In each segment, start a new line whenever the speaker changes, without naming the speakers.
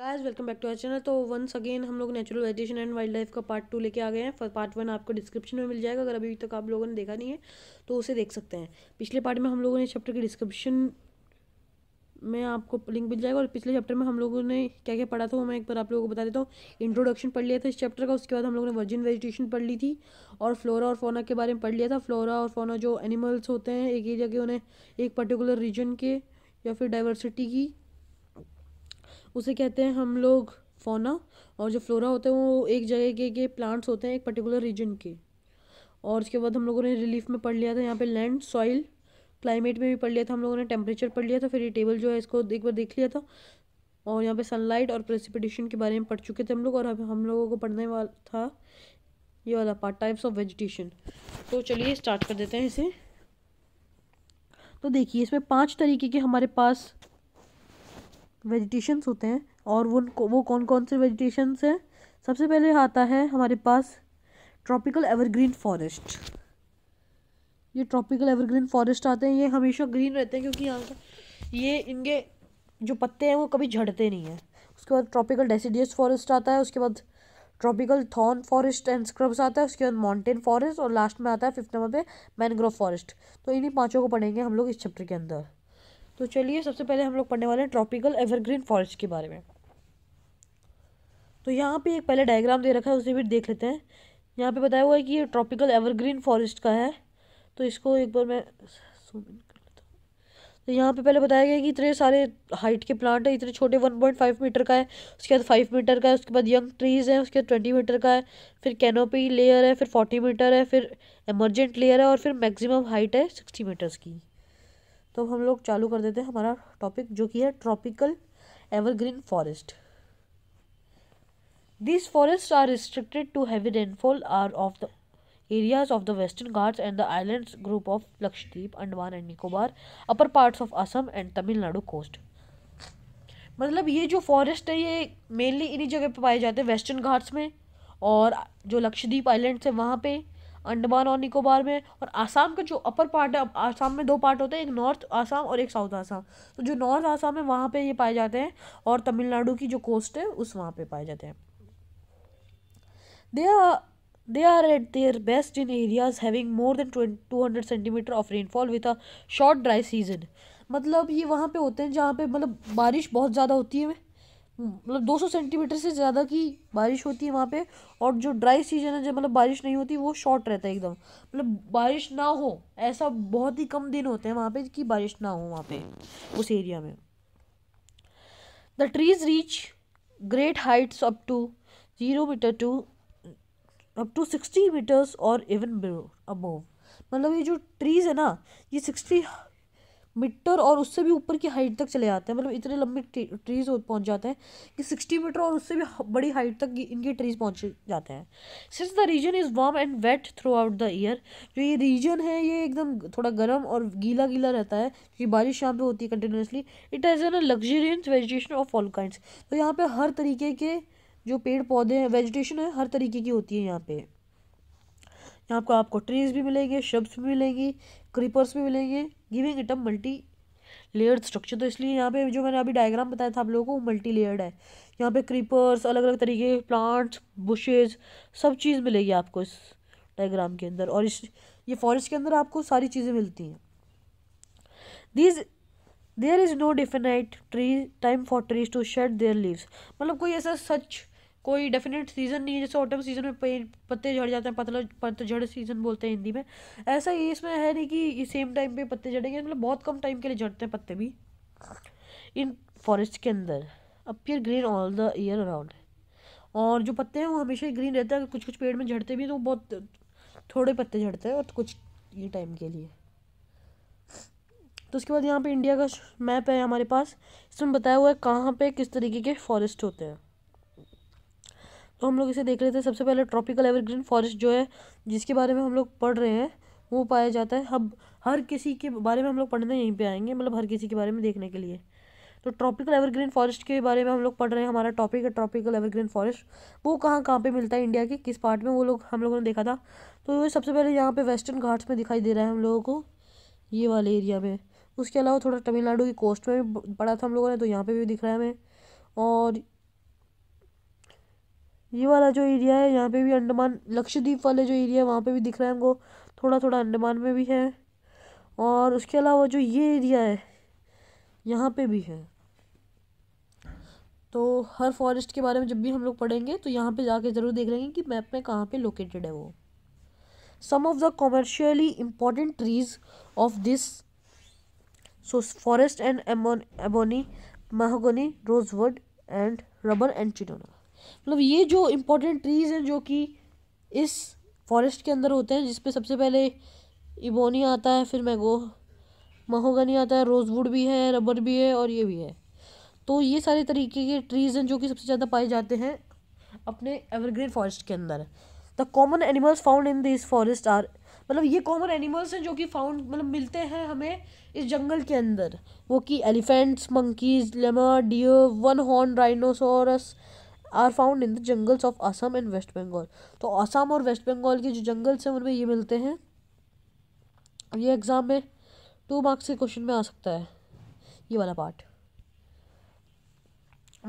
guys welcome back to our channel तो once again हम लोग natural vegetation and wildlife का part two लेके आ गए हैं पार्ट वन आपको डिस्क्रिप्शन में मिल जाएगा अगर अभी तक आप लोगों ने देखा नहीं है तो उसे देख सकते हैं पिछले पार्ट में हम लोगों ने चैप्टर के डिस्क्रिप्शन में आपको लिंक मिल जाएगा और पिछले चैप्टर में हम लोगों ने क्या क्या पढ़ा था वो मैं एक बार आप लोगों को बता देता हूँ इंट्रोडक्शन पढ़ लिया था इस चैप्टर का उसके बाद हम लोगों ने वर्जिन वेजिटेशन पढ़ ली थी और फ्लोरा और फोना के बारे में पढ़ लिया था फ्लोरा और फोना जो एनिमल्स होते हैं एक एरिया के उन्हें एक पर्टिकुलर रीजन के या फिर डाइवर्सिटी की उसे कहते हैं हम लोग फोना और जो फ्लोरा होते हैं वो एक जगह के के प्लांट्स होते हैं एक पर्टिकुलर रीजन के और उसके बाद हम लोगों ने रिलीफ में पढ़ लिया था यहाँ पे लैंड सॉइल क्लाइमेट में भी पढ़ लिया था हम लोगों ने टेम्परेचर पढ़ लिया था फिर ये टेबल जो है इसको एक बार देख लिया था और यहाँ पे सनलाइट और प्रेसिपिटेशन के बारे में पढ़ चुके थे हम लोग और अब हम लोगों को पढ़ने वाला था ये वाला पार्ट टाइप्स ऑफ वेजिटेशन तो चलिए स्टार्ट कर देते हैं इसे तो देखिए इसमें पांच तरीके के हमारे पास वेजिटेशंस होते हैं और वो वो कौन कौन से वेजिटेशंस हैं सबसे पहले आता है हमारे पास ट्रॉपिकल एवरग्रीन फॉरेस्ट ये ट्रॉपिकल एवरग्रीन फॉरेस्ट आते हैं ये हमेशा ग्रीन रहते हैं क्योंकि यहाँ का ये इनके जो पत्ते हैं वो कभी झड़ते नहीं हैं उसके बाद ट्रॉपिकल डेसीडियस फॉरेस्ट आता है उसके बाद tropical thorn forest and scrubs आता है उसके बाद माउंटेन फॉरेस्ट और लास्ट में आता है फिफ्थ नंबर पे मैनग्रोव फॉरेस्ट तो इन्हीं पाँचों को पढ़ेंगे हम लोग इस चैप्टर के अंदर तो चलिए सबसे पहले हम लोग पढ़ने वाले हैं ट्रॉपिकल एवरग्रीन फॉरेस्ट के बारे में तो यहाँ पे एक पहले डायग्राम दे रखा है उसे भी देख लेते हैं यहाँ पे बताया हुआ है कि ये ट्रॉपिकल एवरग्रीन फॉरेस्ट का है तो इसको एक बार मैं तो यहाँ पे पहले बताया गया कि इतने सारे हाइट के प्लांट है इतने छोटे वन पॉइंट फाइव मीटर का है उसके बाद फाइव मीटर का है उसके बाद यंग ट्रीज़ है उसके बाद ट्वेंटी मीटर का है फिर कैनोपी लेयर है फिर फोर्टी मीटर है फिर एमरजेंट लेयर है और फिर मैक्सिमम हाइट है सिक्सटी मीटर्स की तो हम लोग चालू कर देते हैं हमारा टॉपिक जो कि है tropical evergreen forest this forest are restricted to heavy rainfall are of the areas of the western Ghats and the island group of Lakshadweep Andaman and Nicobar upper parts of Assam and Tamil Nadu coast मतलब ये जो फॉरेस्ट है ये मेनली इन्हीं जगह पर पाए जाते हैं वेस्टर्न घाट्स में और जो लक्षद्वीप आइलैंड्स हैं वहाँ पर अंडमान और निकोबार में और आसाम का जो अपर पार्ट है आसाम में दो पार्ट होते हैं एक नॉर्थ आसाम और एक साउथ आसाम तो जो नॉर्थ आसाम है वहाँ पर ये पाए जाते हैं और तमिलनाडु की जो कोस्ट है उस वहाँ पर पाए जाते हैं they are are at their best in areas having more than two hundred centimetre of rainfall with a short dry season मतलब ये वहाँ पे होते हैं जहाँ पे मतलब बारिश बहुत ज़्यादा होती है हम्म, मतलब 200 सेंटीमीटर से ज़्यादा की बारिश होती है वहाँ पे और जो ड्राई सीजन है जब मतलब बारिश नहीं होती वो शॉर्ट रहता है एकदम मतलब बारिश ना हो ऐसा बहुत ही कम दिन होते हैं वहाँ पे कि बारिश ना हो वहाँ पे उस एरिया में the trees reach great heights up to zero metre to up to sixty metres और इवन अबोव मतलब ये जो ट्रीज़ है ना ये सिक्सटी मीटर और उससे भी ऊपर की हाइट तक चले जाते हैं मतलब इतने लंबे ट्रीज़ पहुंच जाते हैं कि सिक्सटी मीटर और उससे भी बड़ी हाइट तक इनके ट्रीज़ पहुंच जाते हैं since the region is warm and wet throughout the year जो ये रीजन है ये एकदम थोड़ा गर्म और गीला गीला रहता है क्योंकि बारिश यहाँ पर होती है continuously it has an luxuriant vegetation of all kind तो यहाँ पर हर तरीके के जो पेड़ पौधे हैं वेजिटेशन है हर तरीके की होती है यहाँ पे यहाँ आपको आपको ट्रीज़ भी मिलेंगे शब्स भी मिलेंगी क्रीपर्स भी मिलेंगे giving it a multi layered structure तो इसलिए यहाँ पे जो मैंने अभी डायग्राम बताया था आप लोगों को वो मल्टी लेयर्ड है यहाँ पे क्रीपर्स अलग अलग तरीके प्लांट्स बुशेज सब चीज़ मिलेगी आपको इस डायग्राम के अंदर और इस ये फॉरेस्ट के अंदर आपको सारी चीज़ें मिलती हैं these there is no definite tree time for trees to shed their leaves मतलब कोई ऐसा सच कोई डेफिनेट सीज़न नहीं है जैसे ऑटम सीज़न में पत्ते झड़ जाते हैं पतला पतझड़ सीज़न बोलते हैं हिंदी में ऐसा ही इसमें है नहीं कि सेम टाइम पे पत्ते झड़ेंगे मतलब बहुत कम टाइम के लिए झड़ते हैं पत्ते भी इन फॉरेस्ट के अंदर appear green all the year around और जो पत्ते हैं वो हमेशा ही ग्रीन रहते हैं कुछ कुछ पेड़ में झड़ते भी तो बहुत थोड़े पत्ते झड़ते हैं और कुछ ये टाइम के लिए तो उसके बाद यहाँ पे इंडिया का मैप है हमारे पास इसमें बताया हुआ है कहाँ पे किस तरीके के फॉरेस्ट होते हैं तो हम लोग इसे देख लेते हैं सबसे पहले ट्रॉपिकल एवरग्रीन फॉरेस्ट जो है जिसके बारे में हम लोग पढ़ रहे हैं वो पाया जाता है हम हर किसी के बारे में हम लोग पढ़ने यहीं पे आएंगे मतलब हर किसी के बारे में देखने के लिए तो ट्रॉपिकल एवरग्रीन फॉरेस्ट के बारे में हम लोग पढ़ रहे हैं हमारा टॉपिक है ट्रॉपिकल एवरग्रीन फॉरेस्ट वो कहाँ कहाँ पे मिलता है इंडिया के किस पार्ट में वो लोग हम लोगों ने देखा था तो सबसे पहले यहाँ पे वेस्टर्न घाट्स में दिखाई दे रहा है हम लोगों को ये वाले एरिया में उसके अलावा थोड़ा तमिलनाडु की कोस्ट में भी पढ़ा था हम लोगों ने तो यहाँ पर भी दिख रहा है हमें और ये वाला जो एरिया है यहाँ पे भी अंडमान लक्षद्वीप वाले जो एरिया है वहाँ पे भी दिख रहा है हमको थोड़ा थोड़ा अंडमान में भी है और उसके अलावा जो ये एरिया है यहाँ पे भी है तो हर फॉरेस्ट के बारे में जब भी हम लोग पढ़ेंगे तो यहाँ पे जाके ज़रूर देख लेंगे कि मैप में कहाँ पे लोकेटेड है वो some of the commercially important trees of this so forest and ebony ebony rosewood and rubber and cinchona मतलब ये जो इम्पोर्टेंट ट्रीज़ हैं जो कि इस फॉरेस्ट के अंदर होते हैं जिसपे सबसे पहले इबोनी आता है फिर मैगो महोगनी आता है रोज़वुड भी है रबर भी है और ये भी है तो ये सारे तरीके के ट्रीज़ हैं जो कि सबसे ज़्यादा पाए जाते हैं अपने एवरग्रीन फॉरेस्ट के अंदर the common animals found in this forest are मतलब ये कॉमन एनिमल्स हैं जो कि फाउंड मतलब मिलते हैं हमें इस जंगल के अंदर वो कि elephants monkeys lemur deer one horn rhinoceros are found in the jungles of Assam and West Bengal तो असम और वेस्ट बंगाल के जो जंगल्स हैं उनमें ये मिलते हैं ये एग्ज़ाम में टू मार्क्स के क्वेश्चन में आ सकता है ये वाला part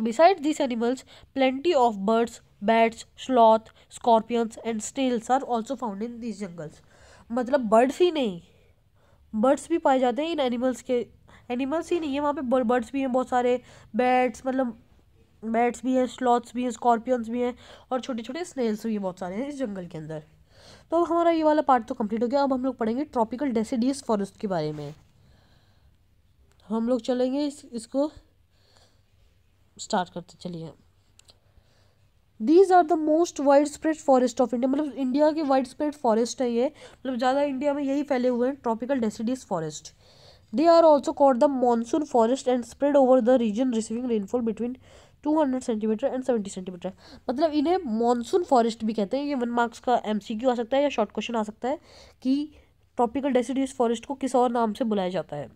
beside this animals plenty of birds bats sloth scorpions and snails are also found in this jungles मतलब बर्ड्स ही नहीं बर्ड्स भी पाए जाते हैं इन एनिमल्स के एनिमल्स ही नहीं है वहाँ पे बर्ड्स भी हैं बहुत सारे बैट्स मतलब मैट्स भी हैं स्लॉट्स भी हैं स्कॉर्पियंस भी हैं और छोटे छोटे स्नेल्स भी बहुत सारे हैं इस जंगल के अंदर तो अब हमारा ये वाला पार्ट तो कंप्लीट हो गया अब हम लोग पढ़ेंगे ट्रॉपिकल डेसीडियस फॉरेस्ट के बारे में हम लोग चलेंगे इस, इसको स्टार्ट करते चलिए these are the most widespread forest of India मतलब इंडिया के वाइड स्प्रेड फॉरेस्ट है ये मतलब ज़्यादा इंडिया में यही फैले हुए हैं tropical deciduous forest they are also called the monsoon forest and spread over the region receiving rainfall between two hundred centimetre and seventy centimetre मतलब इन्हें मानसून फॉरेस्ट भी कहते हैं ये वन मार्क्स का एम आ सकता है या शॉर्ट क्वेश्चन आ सकता है कि ट्रॉपिकल डेसिडियस फॉरेस्ट को किस और नाम से बुलाया जाता है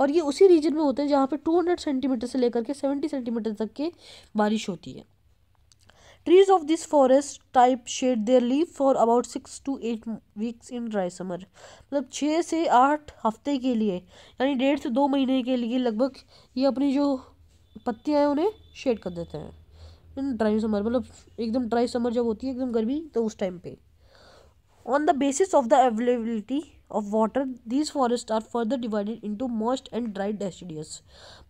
और ये उसी रीजन में होते हैं जहाँ पे 200 सेंटीमीटर से लेकर के 70 सेंटीमीटर तक के बारिश होती है trees of this forest type shed their leave for about six to eight weeks in dry summer मतलब छः से आठ हफ्ते के लिए यानी डेढ़ से दो महीने के लिए लगभग ये अपनी जो पत्तियाँ हैं उन्हें शेड कर देते हैं इन ड्राई समर मतलब एकदम ड्राई समर जब होती है एकदम गर्मी तो उस टाइम पे on the basis of the availability of water these forest are further divided into moist and dry deciduous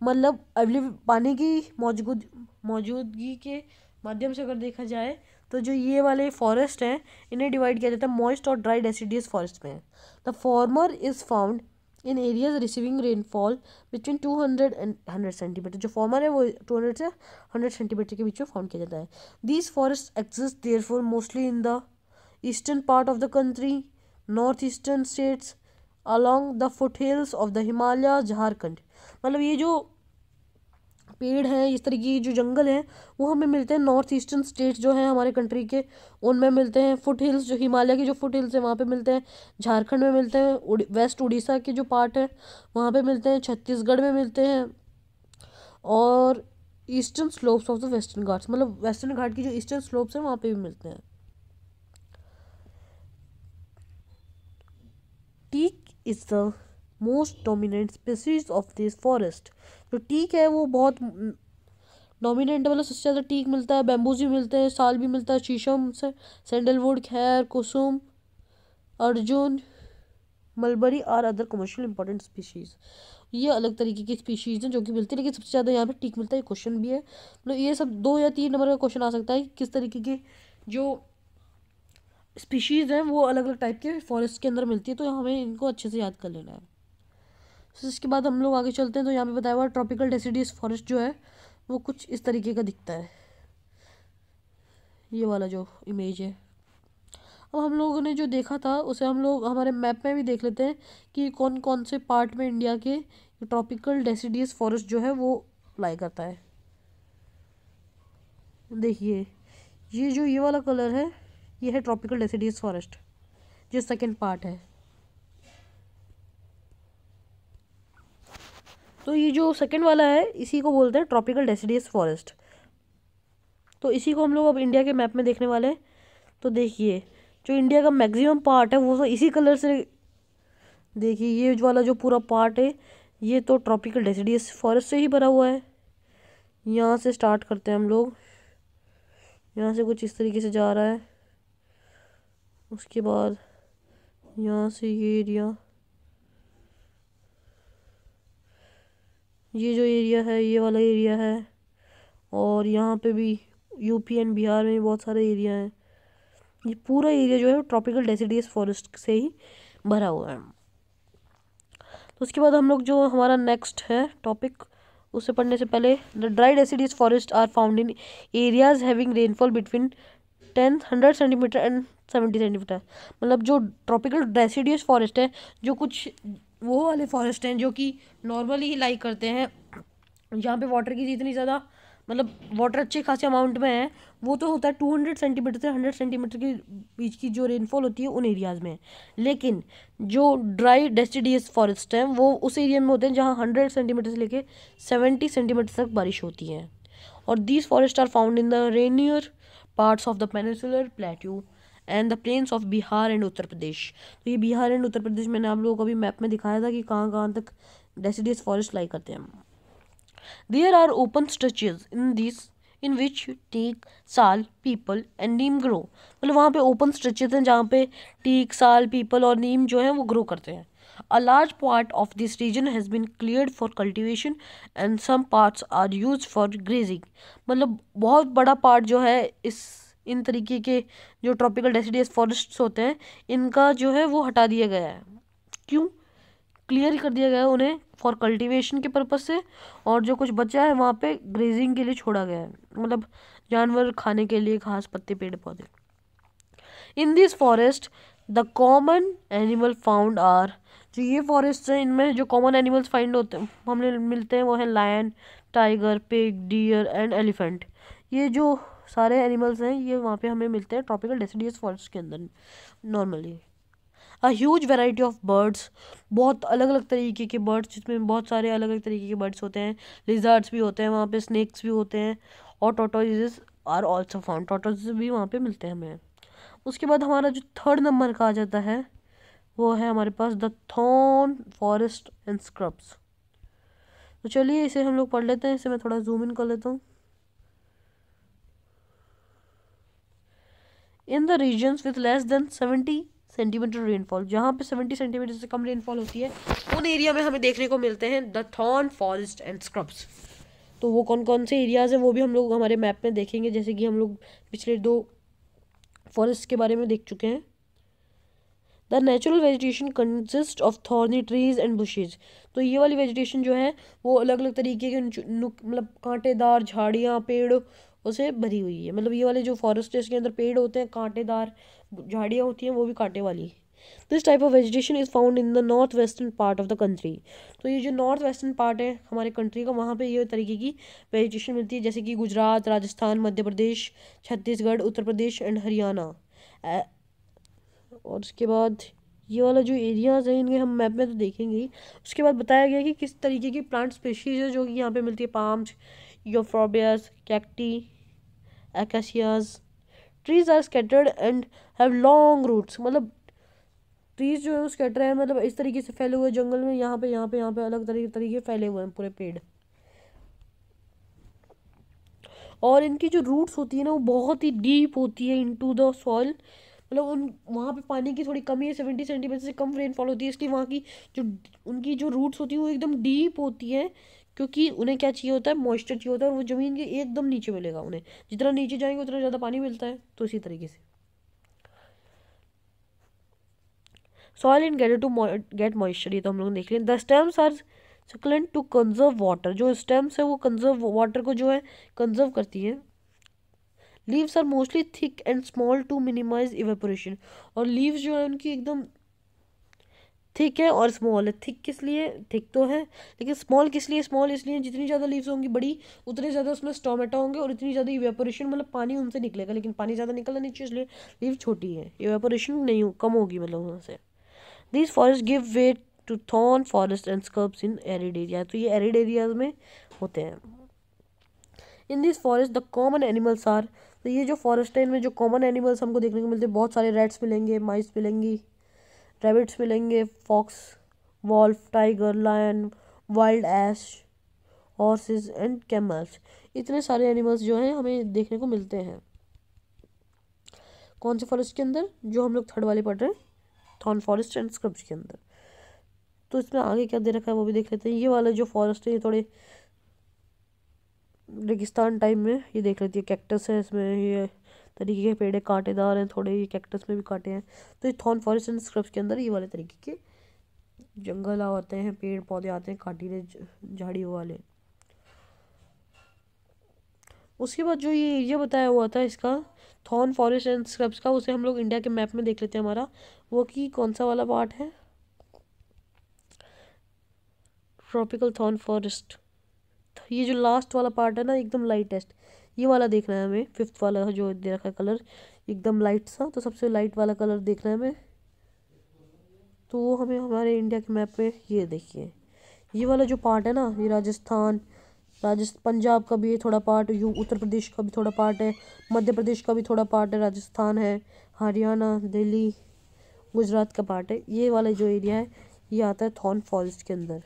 मतलब अवेलेबल पानी की मौजूद मौजूदगी के माध्यम से अगर देखा जाए तो जो ये वाले फॉरेस्ट हैं इन्हें डिवाइड किया जाता है मॉइस्ट और ड्राई डेसिडियस फॉरेस्ट में the former is found in areas receiving rainfall between two hundred and hundred centimetre जो फॉर्मर है वो टू हंड्रेड से हंड्रेड सेंटीमीटर के बीच में फॉर्म किया जाता है these forest exist there for mostly in the eastern part of the country north eastern states along the foothills of the Himalaya Jharkhand मतलब ये जो पेड़ हैं इस तरीके की जो जंगल हैं वो हमें मिलते हैं नॉर्थ ईस्टर्न स्टेट्स जो हैं हमारे कंट्री के उनमें मिलते हैं फुट हिल्स जो हिमालय के जो फुट हिल्स हैं वहाँ पे मिलते हैं झारखंड में मिलते हैं उड़ी, वेस्ट उड़ीसा के जो पार्ट है वहाँ पे मिलते हैं छत्तीसगढ़ में मिलते हैं और eastern slopes of the western Ghats मतलब वेस्टर्न घाट की जो ईस्टर्न स्लोप्स हैं वहाँ पर भी मिलते हैं teak is the most dominant species of this forest जो टीक है वो बहुत डोमिनेंट मतलब सबसे ज़्यादा टीक मिलता है बैम्बूज भी मिलते हैं साल भी मिलता है शीशम से सैंडलवुड खैर कुसुम अर्जुन मलबरी और अदर कमर्शियल इंपॉर्टेंट स्पीशीज़ ये अलग तरीके की स्पीशीज़ हैं जो कि मिलती है लेकिन सबसे ज़्यादा यहाँ पे टीक मिलता है क्वेश्चन भी है मतलब ये सब दो या तीन नंबर का क्वेश्चन आ सकता है कि किस तरीके के जो स्पीशीज़ हैं वो अलग अलग टाइप के फॉरेस्ट के अंदर मिलती है तो हमें इनको अच्छे से याद कर लेना है फिर तो इसके बाद हम लोग आगे चलते हैं तो यहाँ पे बताया हुआ ट्रॉपिकल डेसीडियस फॉरेस्ट जो है वो कुछ इस तरीके का दिखता है ये वाला जो इमेज है अब हम लोगों ने जो देखा था उसे हम लोग हमारे मैप में भी देख लेते हैं कि कौन कौन से पार्ट में इंडिया के ट्रॉपिकल डेसीडियस फॉरेस्ट जो है वो लाई करता है देखिए ये जो ये वाला कलर है ये है ट्रॉपिकल डेसीडियस फॉरेस्ट जो सेकेंड पार्ट है तो ये जो सेकेंड वाला है इसी को बोलते हैं ट्रॉपिकल डेसीडियस फॉरेस्ट तो इसी को हम लोग अब इंडिया के मैप में देखने वाले हैं तो देखिए जो इंडिया का मैक्सिमम पार्ट है वो तो इसी कलर से देखिए ये वाला जो पूरा पार्ट है ये तो ट्रॉपिकल डेसीडियस फॉरेस्ट से ही भरा हुआ है यहाँ से स्टार्ट करते हैं हम लोग यहाँ से कुछ इस तरीके से जा रहा है उसके बाद यहाँ से ये एरिया ये जो एरिया है ये वाला एरिया है और यहाँ पे भी यूपी एंड बिहार में बहुत सारे एरिया हैं ये पूरा एरिया जो है ट्रॉपिकल डेसीडियस फॉरेस्ट से ही भरा हुआ है तो उसके बाद हम लोग जो हमारा नेक्स्ट है टॉपिक उसे पढ़ने से पहले the dry deciduous forest are found in areas having rainfall between ten hundred centimetre and seventy centimetre मतलब जो ट्रॉपिकल डेसिडियस फॉरेस्ट है जो कुछ वो वाले फॉरेस्ट हैं जो कि नॉर्मली ही लाइक करते हैं जहाँ पे वाटर की जितनी ज़्यादा मतलब वाटर अच्छे खासे अमाउंट में है वो तो होता है टू हंड्रेड सेंटीमीटर से हंड्रेड सेंटीमीटर के बीच की जो रेनफॉल होती है उन एरियाज़ में लेकिन जो ड्राई डेस्टिडियस फॉरेस्ट हैं वो उस एरिया में होते हैं जहाँ हंड्रेड सेंटीमीटर से लेके सेवेंटी सेंटीमीटर तक बारिश होती है और these forest are found in the rainier parts of the peninsular plateau and the plains of Bihar and Uttar Pradesh तो ये बिहार एंड उत्तर प्रदेश मैंने आप लोगों को अभी मैप में दिखाया था कि कहाँ कहाँ तक डेसीडियस फॉरेस्ट लाई करते हैं there are open stretches in this in which teak sal peepal and neem grow मतलब वहाँ पे ओपन स्ट्रेचेस हैं जहाँ पे टीक साल पीपल और नीम जो है वो ग्रो करते हैं a large part of this region has been clear for cultivation and some parts are use for grazing मतलब बहुत बड़ा पार्ट जो है इस इन तरीके के जो ट्रॉपिकल डेसीडियस फॉरेस्ट्स होते हैं इनका जो है वो हटा दिया गया है क्यों क्लियर कर दिया गया है उन्हें फॉर कल्टीवेशन के पर्पज़ से और जो कुछ बचा है वहाँ पे ग्रेजिंग के लिए छोड़ा गया है मतलब जानवर खाने के लिए घास पत्ते पेड़ पौधे in this forest the common animal found are जो ये फॉरेस्ट हैं इनमें जो कॉमन एनिमल्स फाइंड होते हैं हमें मिलते हैं वो हैं lion tiger pig deer and elephant ये जो सारे एनिमल्स हैं ये वहाँ पे हमें मिलते हैं ट्रॉपिकल डेसीडियस फॉरेस्ट के अंदर normally a huge variety of birds बहुत अलग अलग तरीके के बर्ड्स जिसमें बहुत सारे अलग अलग तरीके के बर्ड्स होते हैं लिजर्ट्स भी होते हैं वहाँ पे स्नैक्स भी होते हैं और tortoises are also found tortoises भी वहाँ पे मिलते हैं हमें उसके बाद हमारा जो थर्ड नंबर का आ जाता है वो है हमारे पास the thorn forest and scrubs तो चलिए इसे हम लोग पढ़ लेते हैं इसे मैं थोड़ा जूम इन कर लेता हूँ in the region with less than seventy centimetre rainfall जहाँ पे सेवेंटी सेंटीमीटर से कम रेनफॉल होती है उन एरिया में हमें देखने को मिलते हैं the thorn forest and scrubs तो वो कौन कौन से एरियाज़ हैं वो भी हम लोग हमारे मैप में देखेंगे जैसे कि हम लोग पिछले दो फॉरेस्ट के बारे में देख चुके हैं the natural vegetation consist of thorny trees and bushes तो ये वाली वेजिटेशन जो है वो अलग अलग तरीके के मतलब कांटेदार झाड़ियाँ पेड़ उसे भरी हुई है मतलब ये वाले जो फॉरेस्टेस के अंदर पेड़ होते हैं कांटेदार झाड़ियाँ होती हैं वो भी कांटे वाली this type of vegetation is found in the north western part of the country तो ये जो नॉर्थ वेस्टर्न पार्ट है हमारे कंट्री का वहाँ पे ये तरीके की वेजिटेशन मिलती है जैसे कि गुजरात राजस्थान मध्य प्रदेश छत्तीसगढ़ उत्तर प्रदेश एंड हरियाणा और उसके बाद ये वाला जो एरियाज़ है इनके हम मैप में तो देखेंगे ही उसके बाद बताया गया कि किस तरीके की प्लांट स्पेशीज़ है जो कि यहाँ पे मिलती है palms euphorbias cacti acacias trees are scattered and have long roots मतलब ट्रीज जो है वो स्केटर है मतलब इस तरीके से फैले हुए जंगल में यहाँ पे यहाँ पे यहाँ पे अलग तरीके तरीके फैले हुए हैं पूरे पेड़ और इनकी जो रूट्स होती है ना वो बहुत ही डीप होती है इनटू द सॉइल मतलब उन वहाँ पे पानी की थोड़ी कमी है सेवेंटी सेंटीमीटर से कम रेनफॉल होती है इसलिए वहाँ की जो उनकी जो रूट्स होती है वो एकदम डीप होती है क्योंकि उन्हें क्या चाहिए होता है मॉइस्चर चाहिए होता है और वो ज़मीन के एकदम नीचे मिलेगा उन्हें जितना नीचे जाएंगे उतना ज़्यादा पानी मिलता है तो इसी तरीके से soil in get to get moisture ये तो हम लोग देख लें the stems are succulent to conserve water जो स्टेम्स है वो कंजर्व वाटर को जो है कंजर्व करती है leaves are mostly thick and small to minimise evaporation और लीव्स जो है उनकी एकदम थिक है और स्मॉल है थिक किस लिए थिक तो है लेकिन स्मॉल किस लिए स्मॉल इसलिए जितनी ज़्यादा लीव्स होंगी बड़ी उतने ज़्यादा उसमें स्टोमेटा होंगे और इतनी ज़्यादा इवेपोरेशन मतलब पानी उनसे निकलेगा लेकिन पानी ज़्यादा निकलना नहीं चाहिए इसलिए लीव छोटी है इवेपोरेशन नहीं हो कम होगी मतलब वहाँ से this forest give way to thorn forest and scrubs in arid area तो ये एरिड एरियाज में होते हैं in this forest the common animals are तो ये जो फॉरेस्ट है इनमें जो कॉमन एनिमल्स हमको देखने को मिलते हैं बहुत सारे रेड्स मिलेंगे माइस मिलेंगी रेबिट्स मिलेंगे fox wolf tiger lion wild ass horses and camels इतने सारे एनिमल्स जो हैं हमें देखने को मिलते हैं कौन से फॉरेस्ट के अंदर जो हम लोग थर्ड वाले पढ़ रहे हैं थॉर्न फॉरेस्ट एंड स्क्रब्स के अंदर तो इसमें आगे क्या दे रखा है वो भी देख लेते हैं ये वाला जो फॉरेस्ट है ये थोड़े रेगिस्तान टाइप में ये देख लेती है कैक्टस है इसमें ये तरीके के पेड़ कांटेदार हैं थोड़े ये कैक्टस में भी काटे हैं तो थॉर्न फॉरेस्ट एंड स्क्रब्स के अंदर ये वाले तरीके के जंगल आते हैं पेड़ पौधे आते हैं कांटीले झाड़ी वाले उसके बाद जो ये एरिया बताया हुआ था इसका थॉर्न फॉरेस्ट एंड स्क्रब्स का उसे हम लोग इंडिया के मैप में देख लेते हैं हमारा वो कि कौन सा वाला पार्ट है ट्रॉपिकल थॉर्न फॉरेस्ट ये जो लास्ट वाला पार्ट है ना एकदम लाइटेस्ट ये वाला देख रहा है हमें फिफ्थ वाला जो दे रखा है कलर एकदम लाइट सा तो सबसे लाइट वाला कलर देख रहा है हमें तो वो हमें हमारे इंडिया के मैप पे ये देखिए ये वाला जो पार्ट है ना ये राजस्थान राजस्थान पंजाब का भी थोड़ा पार्ट यू उत्तर प्रदेश का भी थोड़ा पार्ट है मध्य प्रदेश का भी थोड़ा पार्ट है राजस्थान है हरियाणा दिल्ली गुजरात का पार्ट है ये वाला जो एरिया है ये आता है थॉर्न फॉरेस्ट के अंदर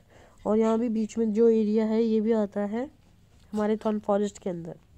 और यहाँ भी बीच में जो एरिया है ये भी आता है हमारे थॉर्न फॉरेस्ट के अंदर